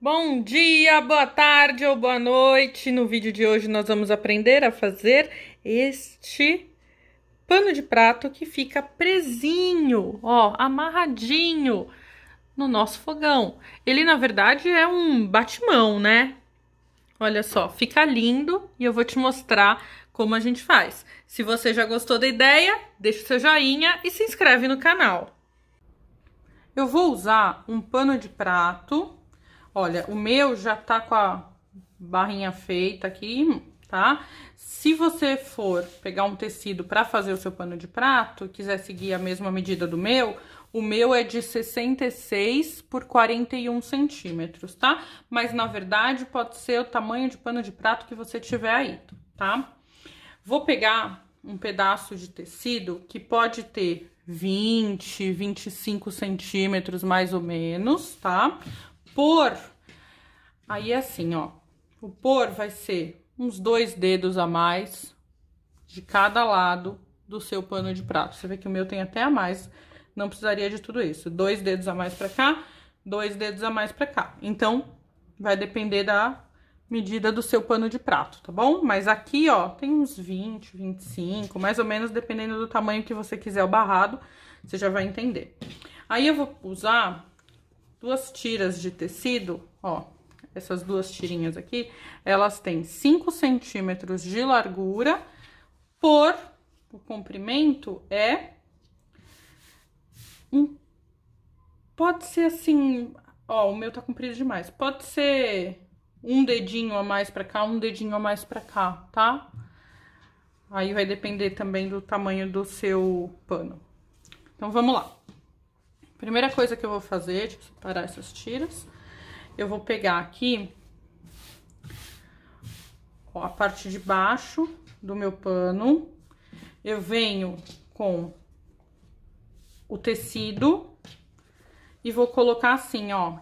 Bom dia, boa tarde ou boa noite. No vídeo de hoje nós vamos aprender a fazer este pano de prato que fica presinho, ó, amarradinho no nosso fogão. Ele na verdade é um batimão, né? Olha só, fica lindo e eu vou te mostrar como a gente faz. Se você já gostou da ideia, deixa o seu joinha e se inscreve no canal. Eu vou usar um pano de prato Olha, o meu já tá com a barrinha feita aqui, tá? Se você for pegar um tecido para fazer o seu pano de prato, quiser seguir a mesma medida do meu, o meu é de 66 por 41 centímetros, tá? Mas, na verdade, pode ser o tamanho de pano de prato que você tiver aí, tá? Vou pegar um pedaço de tecido que pode ter 20, 25 centímetros mais ou menos, tá? por, aí é assim, ó. O por vai ser uns dois dedos a mais de cada lado do seu pano de prato. Você vê que o meu tem até a mais, não precisaria de tudo isso. Dois dedos a mais pra cá, dois dedos a mais pra cá. Então, vai depender da medida do seu pano de prato, tá bom? Mas aqui, ó, tem uns 20, 25, mais ou menos, dependendo do tamanho que você quiser o barrado, você já vai entender. Aí eu vou usar duas tiras de tecido, ó, essas duas tirinhas aqui, elas têm 5 centímetros de largura por, o comprimento é um, pode ser assim, ó, o meu tá comprido demais, pode ser um dedinho a mais pra cá, um dedinho a mais pra cá, tá? Aí vai depender também do tamanho do seu pano. Então, vamos lá. Primeira coisa que eu vou fazer, deixa tipo, eu separar essas tiras, eu vou pegar aqui ó, a parte de baixo do meu pano, eu venho com o tecido e vou colocar assim, ó,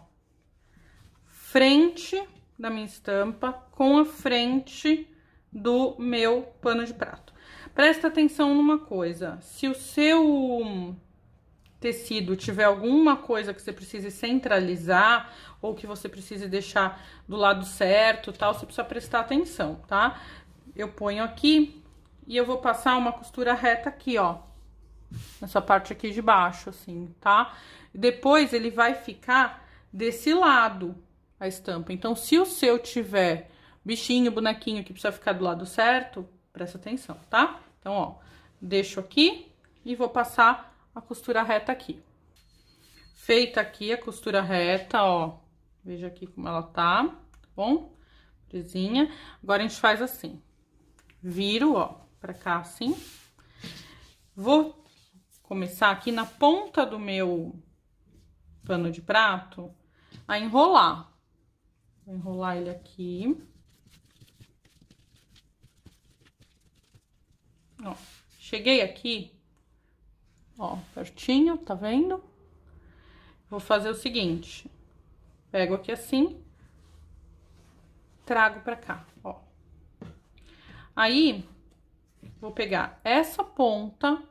frente da minha estampa com a frente do meu pano de prato. Presta atenção numa coisa, se o seu tecido tiver alguma coisa que você precise centralizar ou que você precise deixar do lado certo, tal, você precisa prestar atenção, tá? Eu ponho aqui e eu vou passar uma costura reta aqui, ó. Nessa parte aqui de baixo, assim, tá? Depois ele vai ficar desse lado a estampa. Então, se o seu tiver bichinho, bonequinho que precisa ficar do lado certo, presta atenção, tá? Então, ó, deixo aqui e vou passar a costura reta aqui. Feita aqui a costura reta, ó, veja aqui como ela tá, tá bom? Presinha. Agora, a gente faz assim, viro, ó, pra cá assim. Vou começar aqui na ponta do meu pano de prato a enrolar. Vou enrolar ele aqui. Ó, cheguei aqui, Ó, pertinho, tá vendo? Vou fazer o seguinte, pego aqui assim, trago pra cá, ó. Aí, vou pegar essa ponta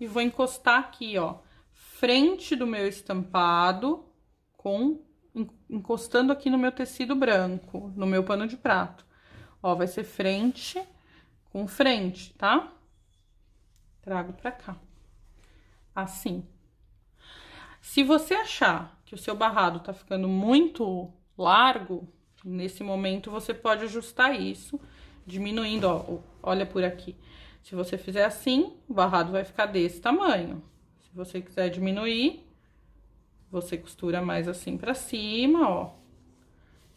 e vou encostar aqui, ó, frente do meu estampado com encostando aqui no meu tecido branco, no meu pano de prato. Ó, vai ser frente com frente, tá? Trago pra cá assim. Se você achar que o seu barrado tá ficando muito largo, nesse momento você pode ajustar isso, diminuindo, ó, olha por aqui. Se você fizer assim, o barrado vai ficar desse tamanho. Se você quiser diminuir, você costura mais assim pra cima, ó.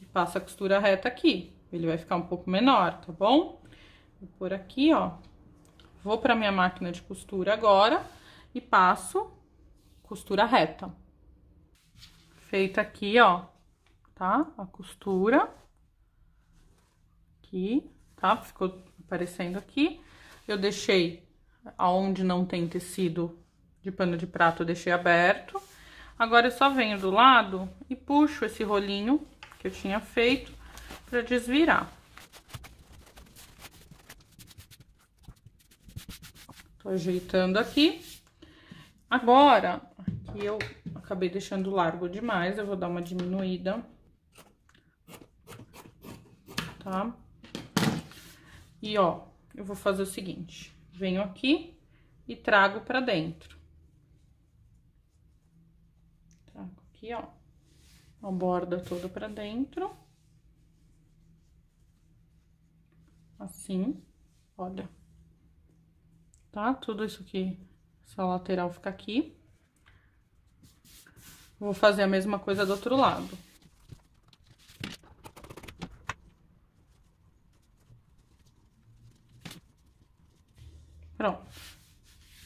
E passa a costura reta aqui. Ele vai ficar um pouco menor, tá bom? Vou por aqui, ó. Vou pra minha máquina de costura agora e passo costura reta. Feita aqui, ó, tá? A costura. Aqui, tá? Ficou aparecendo aqui. Eu deixei aonde não tem tecido de pano de prato, eu deixei aberto. Agora, eu só venho do lado e puxo esse rolinho que eu tinha feito para desvirar. Tô ajeitando aqui. Agora, aqui eu acabei deixando largo demais, eu vou dar uma diminuída. Tá? E, ó, eu vou fazer o seguinte, venho aqui e trago pra dentro. Trago aqui, ó, a borda toda pra dentro. Assim, olha. Tá? Tudo isso aqui a lateral fica aqui. Vou fazer a mesma coisa do outro lado. Pronto.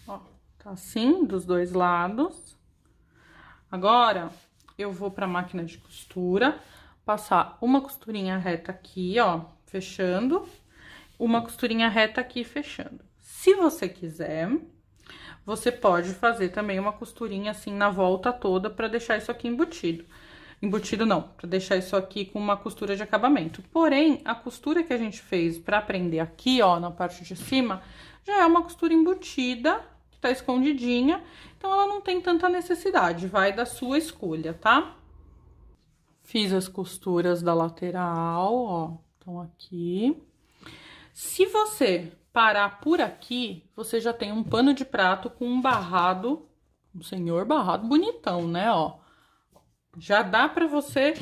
Ó, tá assim, dos dois lados. Agora, eu vou pra máquina de costura, passar uma costurinha reta aqui, ó, fechando. Uma costurinha reta aqui, fechando. Se você quiser, você pode fazer também uma costurinha assim na volta toda para deixar isso aqui embutido. Embutido não, para deixar isso aqui com uma costura de acabamento. Porém, a costura que a gente fez para prender aqui, ó, na parte de cima, já é uma costura embutida, que tá escondidinha, então ela não tem tanta necessidade, vai da sua escolha, tá? Fiz as costuras da lateral, ó, estão aqui. Se você parar por aqui, você já tem um pano de prato com um barrado, um senhor barrado bonitão, né, ó. Já dá para você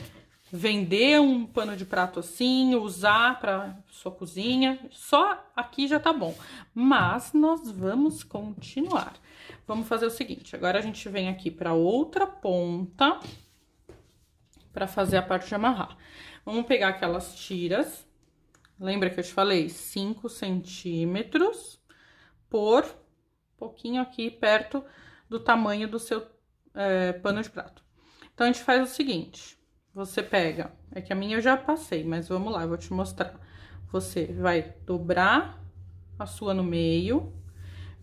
vender um pano de prato assim, usar para sua cozinha. Só aqui já tá bom. Mas nós vamos continuar. Vamos fazer o seguinte, agora a gente vem aqui para outra ponta para fazer a parte de amarrar. Vamos pegar aquelas tiras Lembra que eu te falei? 5 centímetros por um pouquinho aqui perto do tamanho do seu é, pano de prato. Então, a gente faz o seguinte. Você pega... É que a minha eu já passei, mas vamos lá, eu vou te mostrar. Você vai dobrar a sua no meio,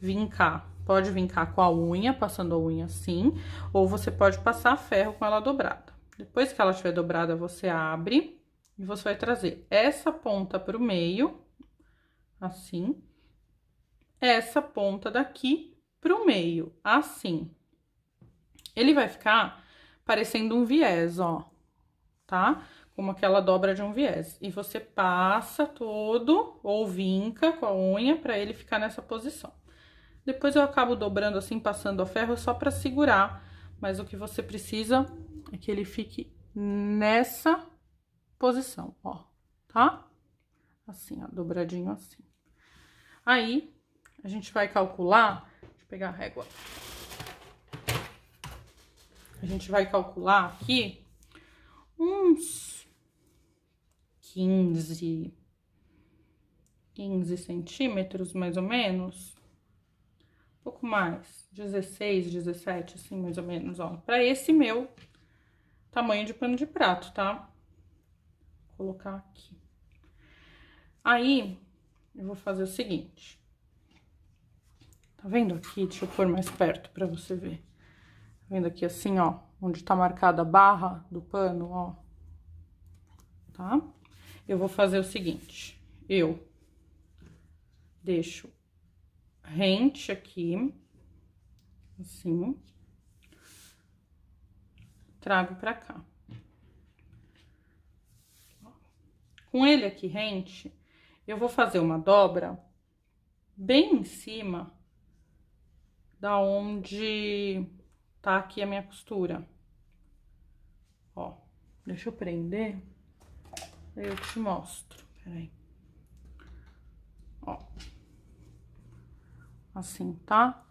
vincar. Pode vincar com a unha, passando a unha assim, ou você pode passar ferro com ela dobrada. Depois que ela estiver dobrada, você abre e você vai trazer essa ponta para o meio, assim. Essa ponta daqui para o meio, assim. Ele vai ficar parecendo um viés, ó, tá? Como aquela dobra de um viés. E você passa todo, ou vinca com a unha, para ele ficar nessa posição. Depois eu acabo dobrando assim, passando a ferro, só para segurar. Mas o que você precisa é que ele fique nessa posição, ó, tá? Assim, ó, dobradinho assim. Aí, a gente vai calcular, deixa eu pegar a régua. A gente vai calcular aqui uns 15, 15 centímetros, mais ou menos. Um pouco mais, 16, 17, assim, mais ou menos, ó. Pra esse meu tamanho de pano de prato, tá? colocar aqui. Aí, eu vou fazer o seguinte. Tá vendo aqui? Deixa eu pôr mais perto pra você ver. Tá vendo aqui assim, ó, onde tá marcada a barra do pano, ó. Tá? Eu vou fazer o seguinte. Eu deixo rente aqui, assim. Trago pra cá. Com ele aqui rente, eu vou fazer uma dobra bem em cima da onde tá aqui a minha costura. Ó, deixa eu prender, aí eu te mostro, peraí. Ó, assim, tá?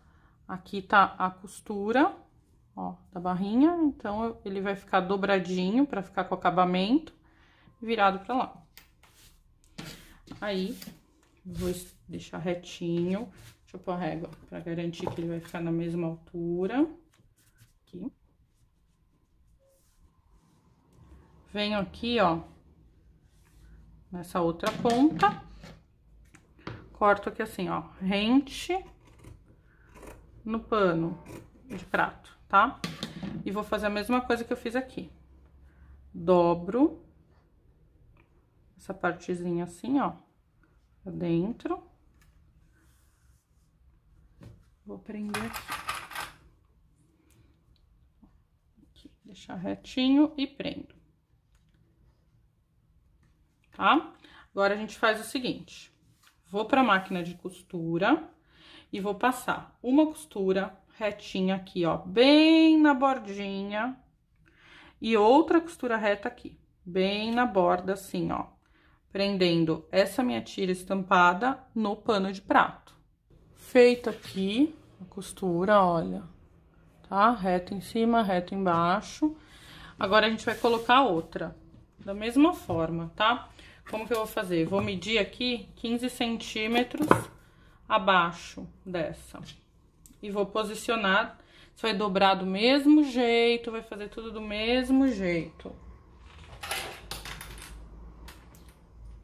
Aqui tá a costura, ó, da barrinha, então ele vai ficar dobradinho pra ficar com acabamento, virado pra lá aí. Vou deixar retinho. Deixa eu pôr a régua pra garantir que ele vai ficar na mesma altura. Aqui. Venho aqui, ó, nessa outra ponta. Corto aqui assim, ó, rente no pano de prato, tá? E vou fazer a mesma coisa que eu fiz aqui. Dobro essa partezinha assim, ó pra dentro. Vou prender aqui. aqui. Deixar retinho e prendo. Tá? Agora, a gente faz o seguinte. Vou pra máquina de costura e vou passar uma costura retinha aqui, ó, bem na bordinha. E outra costura reta aqui, bem na borda, assim, ó, prendendo essa minha tira estampada no pano de prato. Feito aqui a costura, olha, tá? Reto em cima, reto embaixo. Agora, a gente vai colocar outra, da mesma forma, tá? Como que eu vou fazer? Vou medir aqui 15 centímetros abaixo dessa. E vou posicionar, você vai dobrar do mesmo jeito, vai fazer tudo do mesmo jeito.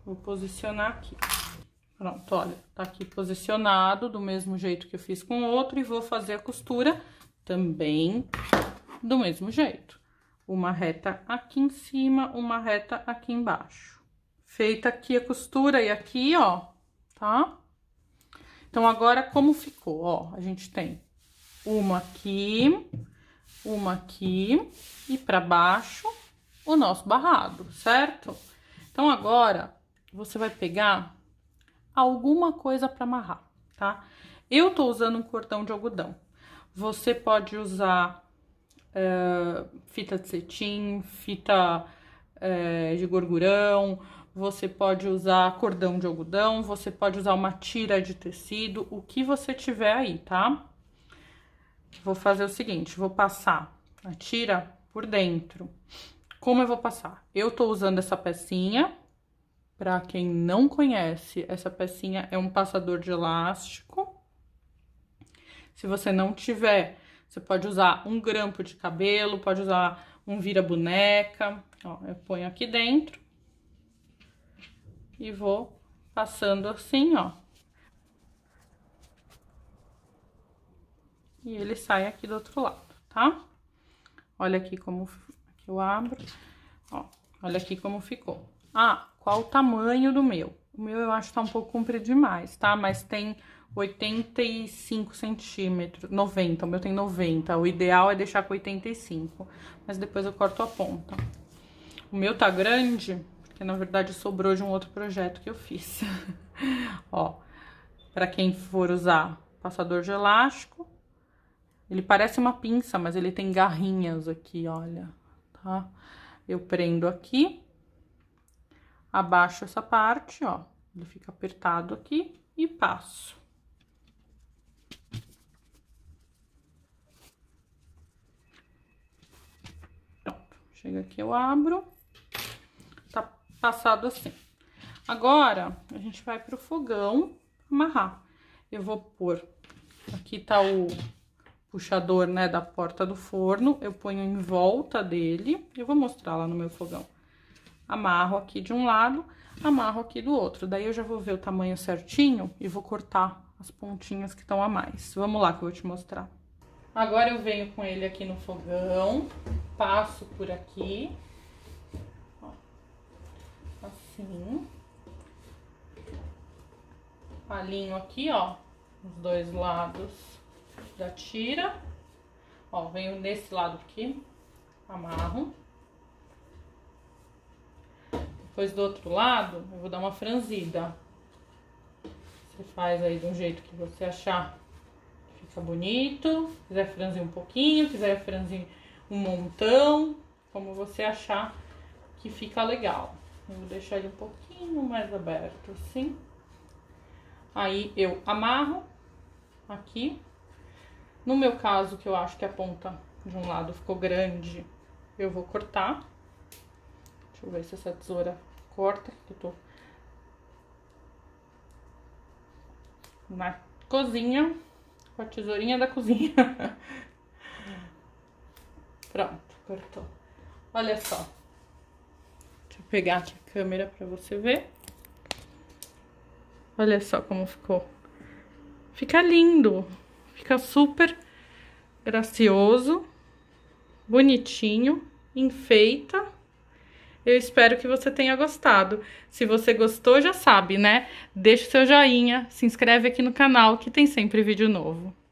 Vou posicionar aqui. Pronto, olha, tá aqui posicionado do mesmo jeito que eu fiz com o outro e vou fazer a costura também do mesmo jeito. Uma reta aqui em cima, uma reta aqui embaixo. Feita aqui a costura e aqui, ó, tá? Então, agora, como ficou? Ó, a gente tem uma aqui, uma aqui e pra baixo o nosso barrado, certo? Então, agora, você vai pegar alguma coisa para amarrar, tá? Eu tô usando um cordão de algodão. Você pode usar eh, fita de cetim, fita eh, de gorgurão, você pode usar cordão de algodão, você pode usar uma tira de tecido, o que você tiver aí, tá? Vou fazer o seguinte, vou passar a tira por dentro. Como eu vou passar? Eu tô usando essa pecinha, para quem não conhece, essa pecinha é um passador de elástico. Se você não tiver, você pode usar um grampo de cabelo, pode usar um vira-boneca. Ó, eu ponho aqui dentro e vou passando assim, ó. E ele sai aqui do outro lado, tá? Olha aqui como... Aqui eu abro, ó. Olha aqui como ficou. Ah, qual o tamanho do meu. O meu eu acho que tá um pouco comprido demais, tá? Mas tem 85 centímetros, 90, o meu tem 90. O ideal é deixar com 85, mas depois eu corto a ponta. O meu tá grande, porque na verdade sobrou de um outro projeto que eu fiz. Ó, pra quem for usar passador de elástico, ele parece uma pinça, mas ele tem garrinhas aqui, olha, tá? Eu prendo aqui abaixo essa parte, ó, ele fica apertado aqui e passo. Pronto, chega aqui eu abro, tá passado assim. Agora, a gente vai pro fogão amarrar. Eu vou pôr, aqui tá o puxador, né, da porta do forno, eu ponho em volta dele, eu vou mostrar lá no meu fogão amarro aqui de um lado, amarro aqui do outro. Daí eu já vou ver o tamanho certinho e vou cortar as pontinhas que estão a mais. Vamos lá que eu vou te mostrar. Agora eu venho com ele aqui no fogão, passo por aqui, ó, assim, alinho aqui, ó, os dois lados da tira, ó, venho nesse lado aqui, amarro, depois do outro lado, eu vou dar uma franzida. Você faz aí de um jeito que você achar que fica bonito. Se quiser franzir um pouquinho, quiser franzir um montão, como você achar que fica legal. Eu vou deixar ele um pouquinho mais aberto, assim. Aí eu amarro aqui. No meu caso, que eu acho que a ponta de um lado ficou grande, eu vou cortar. Deixa eu ver se essa tesoura corta, que eu tô... Na cozinha, com a tesourinha da cozinha. Pronto, cortou. Olha só. Deixa eu pegar aqui a câmera pra você ver. Olha só como ficou. Fica lindo. Fica super gracioso, bonitinho, enfeita. Eu espero que você tenha gostado. Se você gostou, já sabe, né? Deixa o seu joinha, se inscreve aqui no canal que tem sempre vídeo novo.